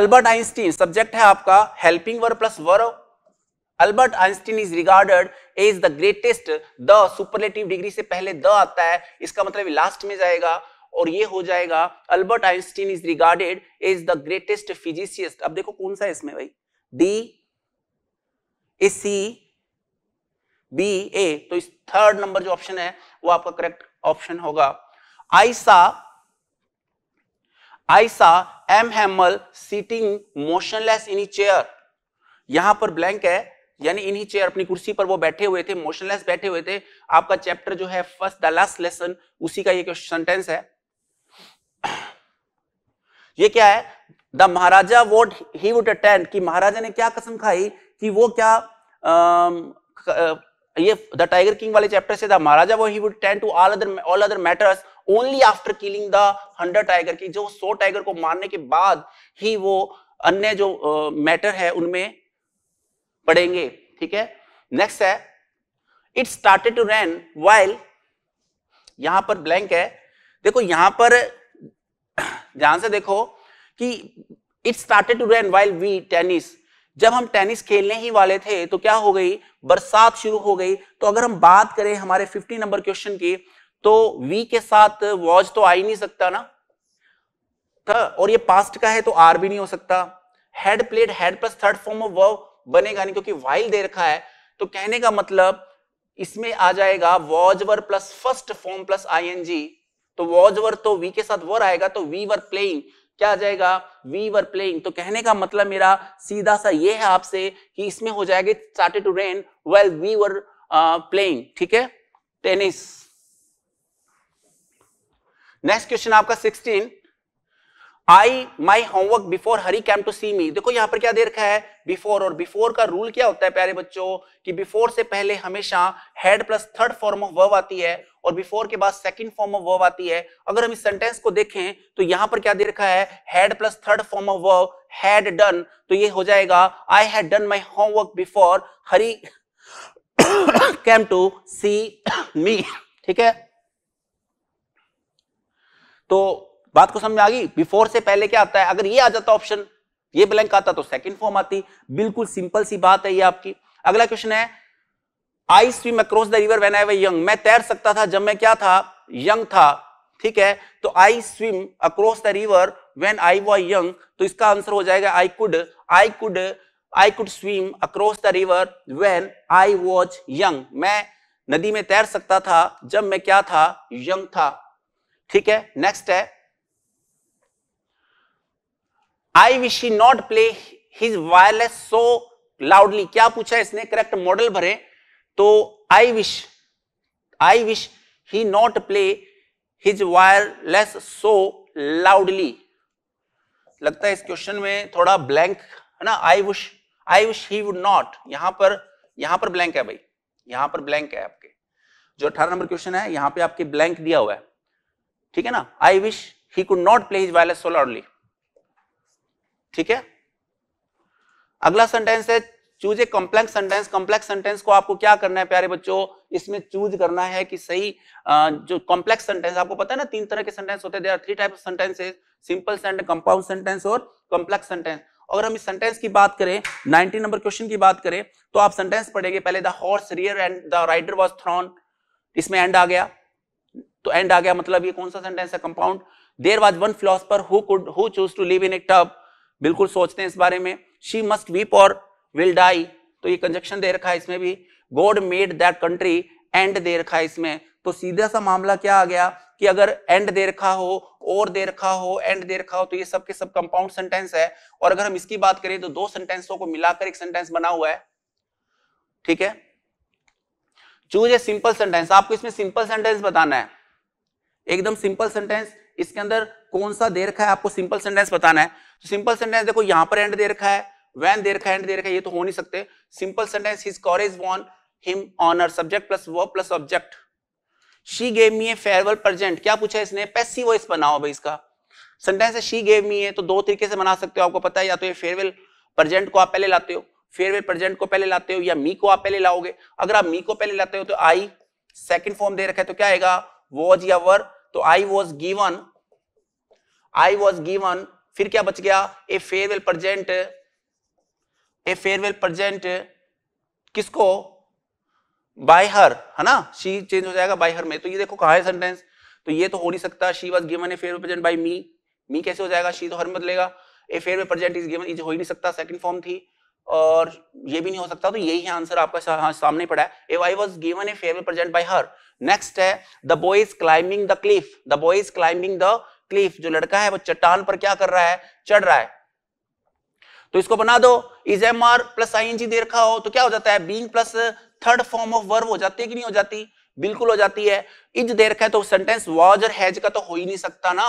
अल्बर्ट आइंस्टीन सब्जेक्ट है आपका helping verb plus verb Albert Einstein is regarded is the greatest the superlative degree से पहले द आता है इसका मतलब लास्ट में जाएगा और ये हो जाएगा Albert Einstein is regarded is the greatest physicist अब देखो कौन सा है इसमें भाई डी ए सी बी ए तो इस थर्ड नंबर जो ऑप्शन है वो आपका करेक्ट ऑप्शन होगा आइसा आइसा एम हेमल सीटिंग मोशनलेस इन चेयर यहां पर ब्लैंक है यानी इन्हीं चेयर अपनी कुर्सी पर वो बैठे हुए थे मोशनलेस बैठे हुए थे आपका चैप्टर जो है फर्स्ट द लास्ट लेसन उसी का ये सेंटेंस है ये क्या है the maharaja vowed he would attend कि महाराजा ने क्या कसम खाई कि वो क्या आ, ये द टाइगर किंग वाले चैप्टर से the maharaja vowed he would attend to all other all other matters only after killing the hundred tiger की जो सो टाइगर को मारने के बाद ही वो अन्य जो मैटर uh, है उनमें पढ़ेंगे ठीक है नेक्स्ट है it started to rain while यहां पर ब्लैंक है देखो यहां पर ध्यान से देखो कि it started to rain while we tennis जब हम टेनिस खेलने ही वाले थे तो क्या हो गई बरसात शुरू हो गई तो अगर हम बात करें हमारे 50 नंबर क्वेश्चन की तो वी के साथ वॉज तो आ ही नहीं सकता ना था और ये पास्ट का है तो आर भी नहीं हो सकता had played had plus third form of verb बनेगा नहीं क्योंकि वाइल दे रखा है तो कहने का मतलब इसमें आ जाएगा was were plus first form plus ING तो वॉज वर तो वी के साथ वर आएगा तो वी वर प्लेइंग क्या आ जाएगा वी वर प्लेइंग तो कहने का मतलब मेरा सीधा सा ये है आपसे कि इसमें हो जाएगा started to rain while we were playing ठीक है टेनिस नेक्स्ट क्वेश्चन आपका sixteen I my homework before Hari came to see me देखो यहां पर क्या दे रखा है बिफोर और बिफोर का रूल क्या होता है प्यारे बच्चों कि बिफोर से पहले हमेशा had plus third form of verb आती है और बिफोर के बाद सेकंड फॉर्म ऑफ वर्ब आती है अगर हम इस सेंटेंस को देखें तो यहां पर क्या दे रखा है had plus third form of verb had done तो ये हो जाएगा I had done my homework before Hari came to see me ठीक है तो बात को समझ में आ गई बिफोर से पहले क्या आता है अगर ये आ जाता ऑप्शन ये ब्लैंक आता तो सेकंड फॉर्म आती बिल्कुल सिंपल सी बात है ये आपकी अगला क्वेश्चन है I swim across the river when I was young मैं तैर सकता था जब मैं क्या था यंग था ठीक है तो I swim across the river when I was young तो इसका आंसर हो जाएगा I could I could I could swim across the river when I was young मैं नदी में तैर सकता था जब मैं क्या था यंग था ठीक है नेक्स्ट है I wish he not play his wireless so loudly क्या पूछा इसने करेक्ट मॉडल भरे तो I wish I wish he not play his wireless so loudly लगता है इस क्वेश्चन में थोड़ा ब्लैंक है ना I wish I wish he would not यहां पर यहां पर ब्लैंक है भाई यहां पर ब्लैंक है आपके जो अठारह नंबर क्वेश्चन है यहां पे आपके ब्लैंक दिया हुआ है ठीक है ना I wish he could not play his wireless so loudly ठीक है अगला सेंटेंस है choose a complex sentence complex sentence को आपको क्या करना है प्यारे बच्चों इसमें चूज करना है कि सही जो कॉम्प्लेक्स सेंटेंस आपको पता है ना तीन तरह के सेंटेंस होते हैं three type of sentence simple sentence compound sentence और कॉम्प्लेक्स सेंटेंस अगर हम इस सेंटेंस की बात करें 19 नंबर क्वेश्चन की बात करें तो आप सेंटेंस पढ़ेंगे पहले the horse reared and the rider was thrown इसमें एंड आ गया तो एंड आ गया मतलब ये कौन सा सेंटेंस है compound there was one philosopher who could who choose to live in a tub बिल्कुल सोचते हैं इस बारे में शी मस्ट वीप और विल डाई तो ये कंजक्शन दे रखा है इसमें भी God made that country and दे रखा है इसमें तो सीधा सा मामला क्या आ गया कि अगर एंड दे रखा हो और दे रखा हो एंड दे रखा हो तो ये सब के सब कंपाउंड सेंटेंस है और अगर हम इसकी बात करें तो दो सेंटेंसों को मिलाकर एक सेंटेंस बना हुआ है ठीक है चूज ए सिंपल सेंटेंस आपको इसमें सिंपल सेंटेंस बताना है एकदम सिंपल सेंटेंस इसके अंदर कौन सा दे रखा है आपको सिंपल सेंटेंस बताना है सिंपल तो सेंटेंस देखो यहां पर एंड दे रखा है वैन दे रखा है एंड दे रखा है ये तो हो नहीं सकते simple sentence his courage won him honour subject plus वो plus object she gave me a farewell present क्या पूछा इसने पैसिव वॉइस बनाओ भाई इसका सेंटेंस है शी गेव मी है तो दो तरीके से बना सकते हो आपको पता है या तो ये फेयरवेल प्रेजेंट को आप पहले लाते हो फेयरवेल प्रेजेंट को पहले लाते हो या मी को आप पहले लाओगे अगर आप मी को पहले लाते हो तो आई सेकंड फॉर्म दे रखा है तो क्या आएगा वॉज या वर तो I was given I was given फिर क्या बच गया a farewell present a farewell present किसको बाय हर है ना शी चेंज हो जाएगा बाय हर में तो ये देखो कहा है सेंटेंस तो ये तो हो नहीं सकता she was given a farewell present by me me कैसे हो जाएगा शी तो हर में बदलेगा a farewell present is given is हो ही नहीं सकता सेकंड फॉर्म थी और ये भी नहीं हो सकता तो यही है आंसर आपका हाँ, सामने पड़ा है a I was given a farewell present by her next है the boy is climbing the cliff the boy is climbing the cliff जो लड़का है वो चट्टान पर क्या कर रहा है चढ़ रहा है तो इसको बना दो is am are plus I N G दे रखा हो तो क्या हो जाता है being plus third form of verb हो जाती है कि नहीं हो जाती बिल्कुल हो जाती है इज दे रखा है तो सेंटेंस वॉज और हैज का तो हो ही नहीं सकता ना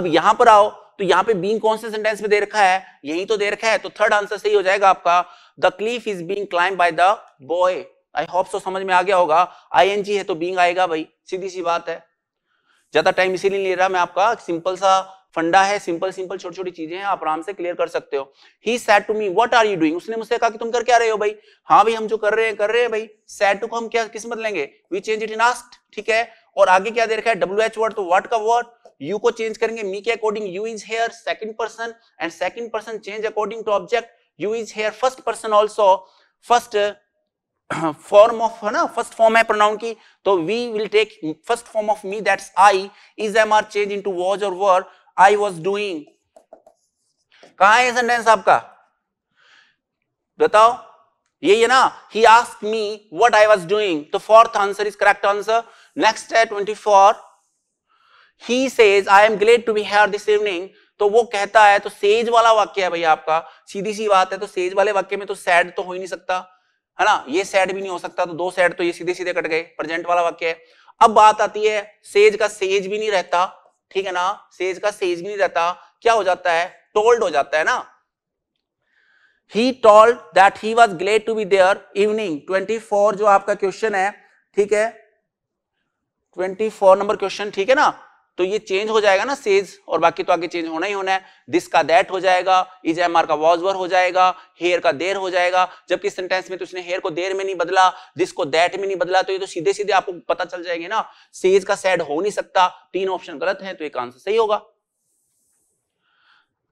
अब यहां पर आओ तो यहां पे बींग कौन से सेंटेंस में दे रखा है यही तो दे रखा है तो थर्ड आंसर सही हो जाएगा आपका the cliff is being climb by the boy I hope so समझ में आ गया होगा आई है तो बींग आएगा भाई सीधी सी बात है ज्यादा टाइम इसीलिए ले रहा मैं आपका सिंपल सा फंडा है सिंपल सिंपल छोटी छोटी चीजें हैं आप आराम से क्लियर कर सकते हो he said to me what are you doing उसने मुझसे कहा कि तुम कर क्या रहे हो भाई हाँ भाई हम जो कर रहे हैं कर रहे हैं भाई सैड टू को हम क्या किस मत लेंगे वी चेंज इट इन आस्ट ठीक है और आगे क्या दे रखा है डब्ल्यू एच वर्ड तो व्हाट का वर्ड यू को चेंज करेंगे मी के according you is here second person and second person change according to object you is here first person also first form <clears throat> of है ना फर्स्ट फॉर्म है pronoun की तो we will take first form of me that's I is am are change into was और were I was doing कहा है sentence आपका बताओ ये है ना he ask me what I was doing तो fourth answer is correct answer next है four he says I am glad to be here this evening तो वो कहता है तो सेज वाला वाक्य है भैया आपका सीधी सी बात है तो सेज वाले वाक्य में तो सैड तो हो ही नहीं सकता है ना ये सेट भी नहीं हो सकता तो दो सेट तो ये सीधे सीधे कट गए प्रेजेंट वाला वाक्य है अब बात आती है सेज का सेज भी नहीं रहता ठीक है ना सेज का सेज भी नहीं रहता क्या हो जाता है टोल्ड हो जाता है ना he told that he was glad to be there evening 24 जो आपका क्वेश्चन है ठीक है 24 नंबर क्वेश्चन ठीक है ना तो ये चेंज हो जाएगा ना सेज और बाकी तो आगे चेंज होना ही होना है दिस का दैट हो जाएगा इज एम आर का वॉज वर हो जाएगा हेयर का देर हो जाएगा जबकि सेंटेंस में तो उसने हेयर को देर में नहीं बदला दिस को दैट में नहीं बदला तो ये तो सीधे सीधे आपको पता चल जाएंगे ना सेज का सेड हो नहीं सकता तीन ऑप्शन गलत है तो एक आंसर सही होगा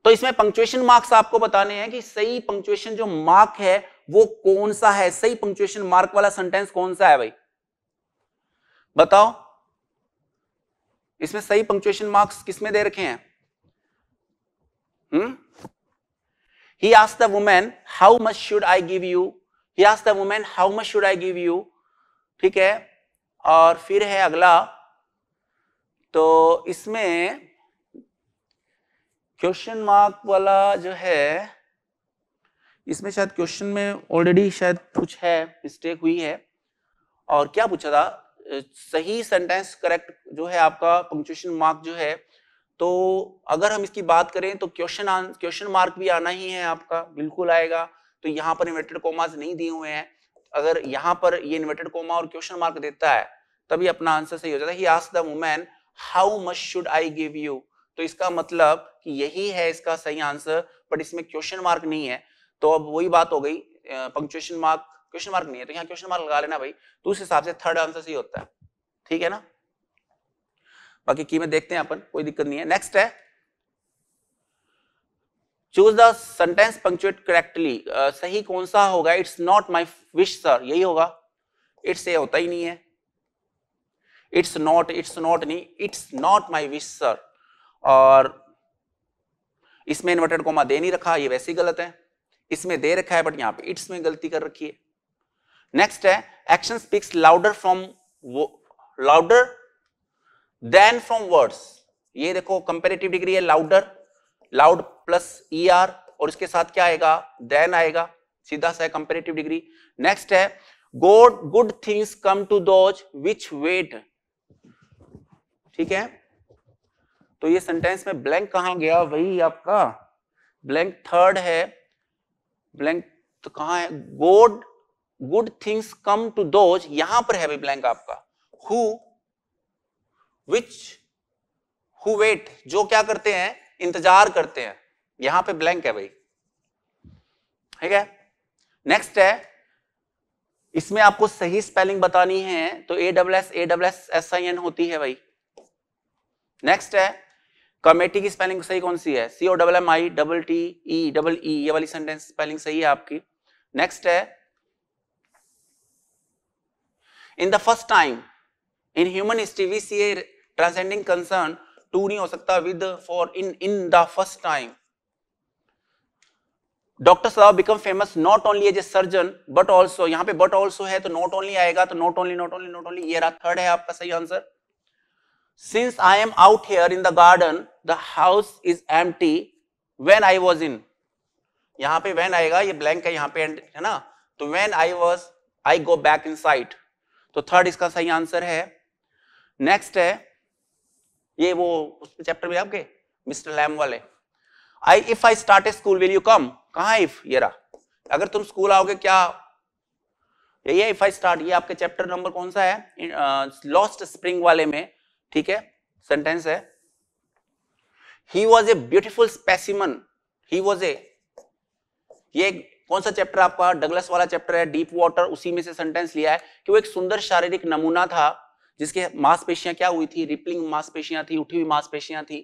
तो इसमें पंक्चुएशन मार्क्स आपको बताने हैं कि सही पंक्चुएशन जो मार्क है वो कौन सा है सही पंक्चुएशन मार्क वाला सेंटेंस कौन सा है भाई बताओ इसमें सही पंक्चुएशन मार्क्स किसमें दे रखे हैं he hmm? he the women how much should I give you he he the women how much should I give you ठीक है और फिर है अगला तो इसमें क्वेश्चन मार्क वाला जो है इसमें शायद क्वेश्चन में ऑलरेडी शायद कुछ है मिस्टेक हुई है और क्या पूछा था सही सेंटेंस करेक्ट जो है आपका पंक्चुएशन मार्क जो है तो अगर हम इसकी बात करें तो क्वेश्चन क्वेश्चन मार्क भी आना ही है आपका बिल्कुल आएगा तो यहाँ पर इन्वर्टेड कोमाज नहीं दिए हुए हैं अगर यहाँ पर ये इन्वर्टेड कोमा और क्वेश्चन मार्क देता है तभी अपना आंसर सही हो जाता है he the women how much should I give you तो इसका मतलब कि यही है इसका सही आंसर बट इसमें क्वेश्चन मार्क नहीं है तो अब वही बात हो गई पंक्चुएशन मार्क क्वेश्चन मार्क नहीं है तो यहाँ क्वेश्चन मार्क लगा लेना भाई तो उस हिसाब से थर्ड आंसर सही होता है ठीक है ना बाकी कीमत देखते हैं अपन कोई दिक्कत नहीं है नेक्स्ट है choose the sentence punctuate correctly सही कौन सा होगा it's not my wish sir यही होगा इट्स ये होता ही नहीं है इट्स नॉट इट्स नॉट नहीं it's not my wish sir और इसमें इन्वर्टेड कोमा दे नहीं रखा ये वैसे ही गलत है इसमें दे रखा है बट यहाँ पे इट्स में गलती कर रखी है नेक्स्ट है action speaks louder from louder than from words ये देखो कंपेरेटिव डिग्री है louder loud plus E R और इसके साथ क्या आएगा देन आएगा सीधा सा है कंपेरेटिव डिग्री नेक्स्ट है good good things come to those which wait ठीक है तो ये सेंटेंस में ब्लैंक कहा गया वही आपका ब्लैंक थर्ड है ब्लैंक तो कहा है good good things come to those यहां पर है ब्लैंक आपका हु विच हु वेट जो क्या करते हैं इंतजार करते हैं यहां पे ब्लैंक है भाई ठीक है नेक्स्ट है इसमें आपको सही स्पेलिंग बतानी है तो A double S A double S S I N होती है भाई नेक्स्ट है कमेटी की स्पेलिंग सही कौन सी है C O double double M I double T E double E ये वाली सेंटेंस स्पेलिंग सही है आपकी नेक्स्ट है In the first time in human history, we see a transcending concern to नहीं हो सकता with for in in the first time doctor सलाव become famous not only as a surgeon but also यहाँ पे but also है तो not only आएगा तो not only not only not only ये रहा थर्ड है आपका सही answer since I am out here in the garden the house is एम टी वेन आई वॉज इन यहाँ पे वैन आएगा ये ब्लैंक है यहाँ पे है ना तो when I was I go back inside तो थर्ड इसका सही आंसर है नेक्स्ट है ये वो उस चैप्टर में आपके मिस्टर लैम वाले I if I start a school will you come कहा इफ ये रहा अगर तुम स्कूल आओगे क्या यही ये इफ आई स्टार्ट ये आपके चैप्टर नंबर कौन सा है लॉस्ट स्प्रिंग uh, वाले में ठीक है सेंटेंस है he was a beautiful specimen he was a ये कौन सा चैप्टर आपका डगलस वाला चैप्टर है डीप वाटर उसी में से सेंटेंस लिया है कि वो एक सुंदर शारीरिक नमूना था जिसके मांसपेशियां क्या हुई थी रिपलिंग मांसपेशियां थी उठी हुई मांसपेशियां थी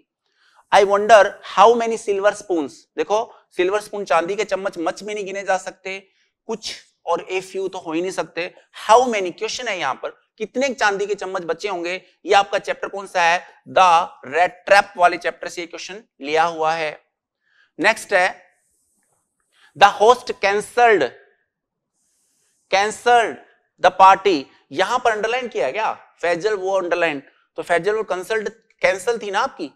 I wonder how many silver spoon देखो सिल्वर स्पून चांदी के चम्मच मच में नहीं गिने जा सकते कुछ और ए फ्यू तो हो ही नहीं सकते हाउ मेनी क्वेश्चन है यहाँ पर कितने चांदी के चम्मच बचे होंगे ये आपका चैप्टर कौन सा है द रेड ट्रैप वाले चैप्टर से क्वेश्चन लिया हुआ है नेक्स्ट है the host cancelled cancelled the party यहां पर अंडरलाइन किया है क्या फैजल वो अंडरलाइन तो फैजल वो कंसल्ट कैंसल थी ना आपकी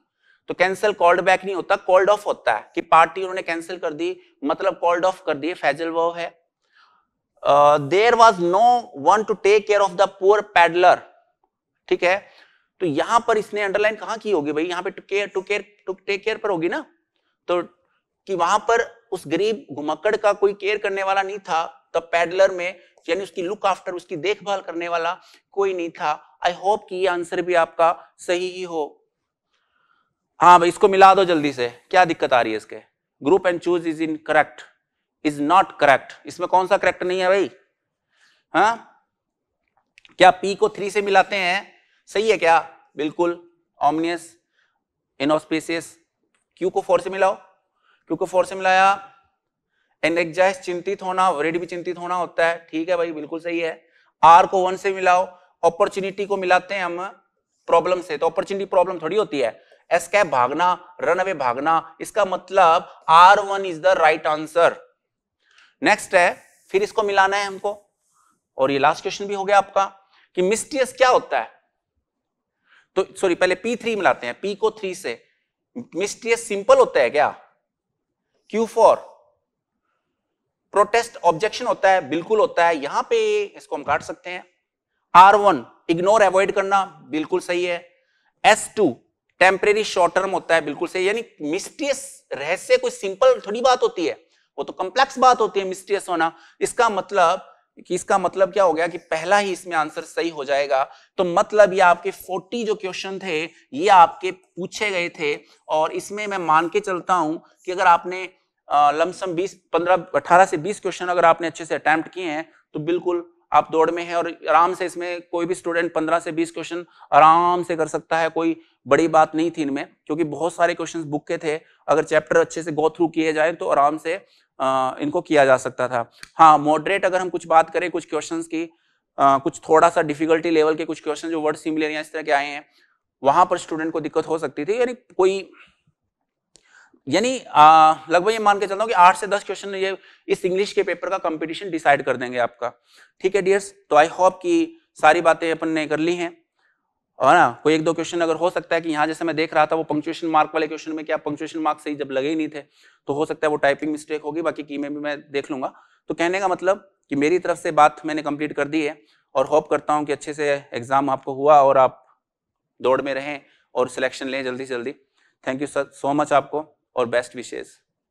तो कैंसल कॉल्ड बैक नहीं होता कॉल्ड ऑफ होता है कि पार्टी उन्होंने कैंसिल कर दी मतलब कॉल्ड ऑफ कर दिए फैजल वो है there was no one to take care of the poor peddler ठीक है तो यहां पर इसने अंडरलाइन कहां की होगी भाई यहां पे to care to care to take care पर होगी ना तो कि वहां पर उस गरीब घुमक्कड़ का कोई केयर करने वाला नहीं था तब पैडलर में यानी उसकी लुक आफ्टर उसकी देखभाल करने वाला कोई नहीं था आई होप कि ये आंसर भी आपका सही ही हो हाँ भाई इसको मिला दो जल्दी से क्या दिक्कत आ रही है इसके group and choose is incorrect is not correct इसमें कौन सा करेक्ट नहीं है भाई हाँ क्या पी को थ्री से मिलाते हैं सही है क्या बिल्कुल ऑमनियस इनऑस्पेसियस क्यू को फोर से मिलाओ क्योंकि फोर से मिलाया एनएक्जाइस चिंतित होना वरीड भी चिंतित होना होता है ठीक है भाई बिल्कुल सही है आर को वन से मिलाओ अपॉर्चुनिटी को मिलाते हैं हम प्रॉब्लम से तो अपॉर्चुनिटी प्रॉब्लम थोड़ी होती है एस्केप भागना रन अवे भागना इसका मतलब R one is the right answer next है फिर इसको मिलाना है हमको और ये लास्ट क्वेश्चन भी हो गया आपका कि मिस्टियस क्या होता है तो सॉरी पहले पी थ्री मिलाते हैं पी को थ्री से मिस्टियस सिंपल होता है क्या क्यू फोर प्रोटेस्ट ऑब्जेक्शन होता है बिल्कुल होता है यहां पे इसको हम काट सकते हैं आर वन इग्नोर अवॉइड करना बिल्कुल सही है as to temporary short term होता है बिल्कुल सही यानी मिस्टियस रहस्य कोई सिंपल थोड़ी बात होती है वो तो कॉम्प्लेक्स बात होती है मिस्टियस होना इसका मतलब कि इसका मतलब क्या हो गया कि पहला ही इसमें आंसर सही हो जाएगा तो मतलब ये आपके 40 जो क्वेश्चन थे ये आपके पूछे गए थे और इसमें मैं मान के चलता हूं कि अगर आपने लमसम 20 15 18 से 20 क्वेश्चन अगर आपने अच्छे से अटैम्प्ट किए हैं तो बिल्कुल आप दौड़ में है और आराम से इसमें कोई भी स्टूडेंट पंद्रह से बीस क्वेश्चन आराम से कर सकता है कोई बड़ी बात नहीं थी इनमें क्योंकि बहुत सारे क्वेश्चन बुक के थे अगर चैप्टर अच्छे से गो थ्रू किए जाए तो आराम से आ, इनको किया जा सकता था हाँ मॉडरेट अगर हम कुछ बात करें कुछ क्वेश्चन की आ, कुछ थोड़ा सा डिफिकल्टी लेवल के कुछ क्वेश्चन जो वर्ड सिमिलर या इस तरह के आए हैं वहां पर स्टूडेंट को दिक्कत हो सकती थी यानी कोई यानी लगभग ये मान के चलता हूँ कि आठ से दस क्वेश्चन ये इस इंग्लिश के पेपर का कंपटीशन डिसाइड कर देंगे आपका ठीक है डियर्स तो आई होप कि सारी बातें अपन ने कर ली हैं और ना कोई एक दो क्वेश्चन अगर हो सकता है कि यहाँ जैसे मैं देख रहा था वो पंक्चुएशन मार्क वाले क्वेश्चन में क्या पंक्चुएशन मार्क सही जब लगे ही नहीं थे तो हो सकता है वो टाइपिंग मिस्टेक होगी बाकी की में भी मैं देख लूंगा तो कहने का मतलब कि मेरी तरफ से बात मैंने कंप्लीट कर दी है और होप करता हूँ कि अच्छे से एग्जाम आपको हुआ और आप दौड़ में रहें और सिलेक्शन लें जल्दी से जल्दी thank you sir so much आपको और बेस्ट विशेज़